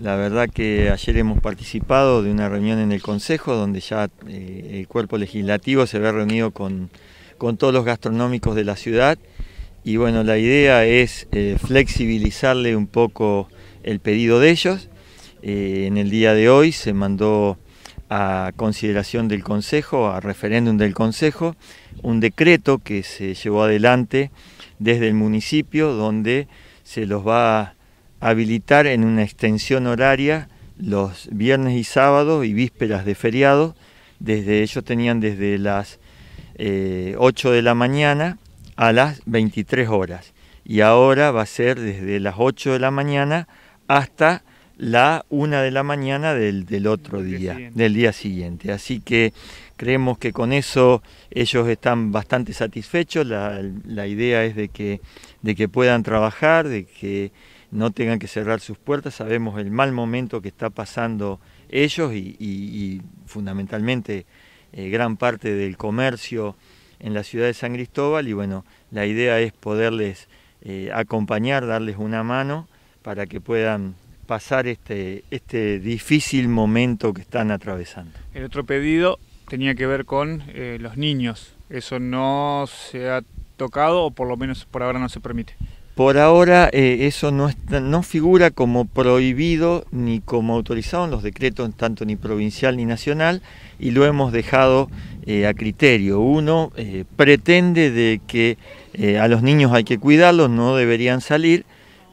La verdad que ayer hemos participado de una reunión en el Consejo donde ya eh, el cuerpo legislativo se ve reunido con, todos los gastronómicos de la ciudad y bueno, la idea es eh, flexibilizarle un poco el pedido de ellos. Eh, en el día de hoy se mandó a consideración del Consejo, a referéndum del Consejo, un decreto que se llevó adelante desde el municipio donde se los va a habilitar en una extensión horaria los viernes y sábados y vísperas de feriado. Desde ellos tenían desde las 8 eh, de la mañana a las 23 horas. Y ahora va a ser desde las 8 de la mañana hasta la 1 de la mañana del, otro día, del día siguiente. Así que creemos que con eso ellos están bastante satisfechos. La, la idea es de que, de que puedan trabajar, de que no tengan que cerrar sus puertas. Sabemos el mal momento que está pasando ellos y, fundamentalmente eh, gran parte del comercio en la ciudad de San Cristóbal y bueno, la idea es poderles eh, acompañar, darles una mano para que puedan pasar este, este, difícil momento que están atravesando. El otro pedido tenía que ver con eh, los niños. Eso no se ha tocado o por lo menos por ahora no se permite. Por ahora eh, eso no, figura como prohibido ni como autorizado en los decretos, tanto ni provincial ni nacional, y lo hemos dejado eh, a criterio. Uno eh, pretende de que a los niños hay que cuidarlos, no deberían salir,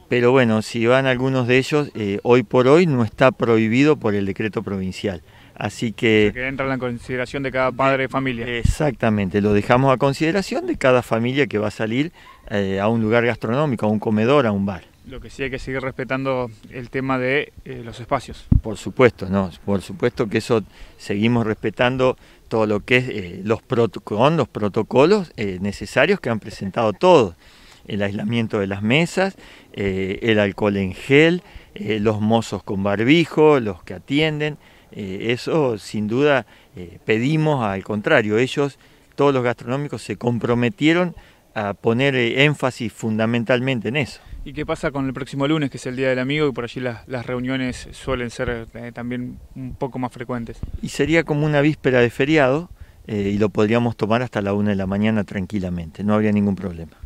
pero bueno, si van algunos de ellos, hoy por hoy no está prohibido por el decreto provincial. Así que, que entra en la consideración de cada padre de familia. Exactamente, lo dejamos a consideración de cada familia que va a salir eh, a un lugar gastronómico, a un comedor, a un bar. Lo que sí hay que seguir respetando el tema de eh, los espacios. Por supuesto, no, por supuesto que eso seguimos respetando todo lo que es eh, los, los protocolos necesarios que han presentado todos. El aislamiento de las mesas, el alcohol en gel, los mozos con barbijo, los que atienden. Eh, eso sin duda eh, pedimos al contrario, ellos, todos los gastronómicos, se comprometieron a poner eh, énfasis fundamentalmente en eso. ¿Y qué pasa con el próximo lunes, que es el Día del Amigo, y por allí las, reuniones suelen ser también un poco más frecuentes? Y sería como una víspera de feriado, y lo podríamos tomar hasta la una de la mañana tranquilamente, no habría ningún problema.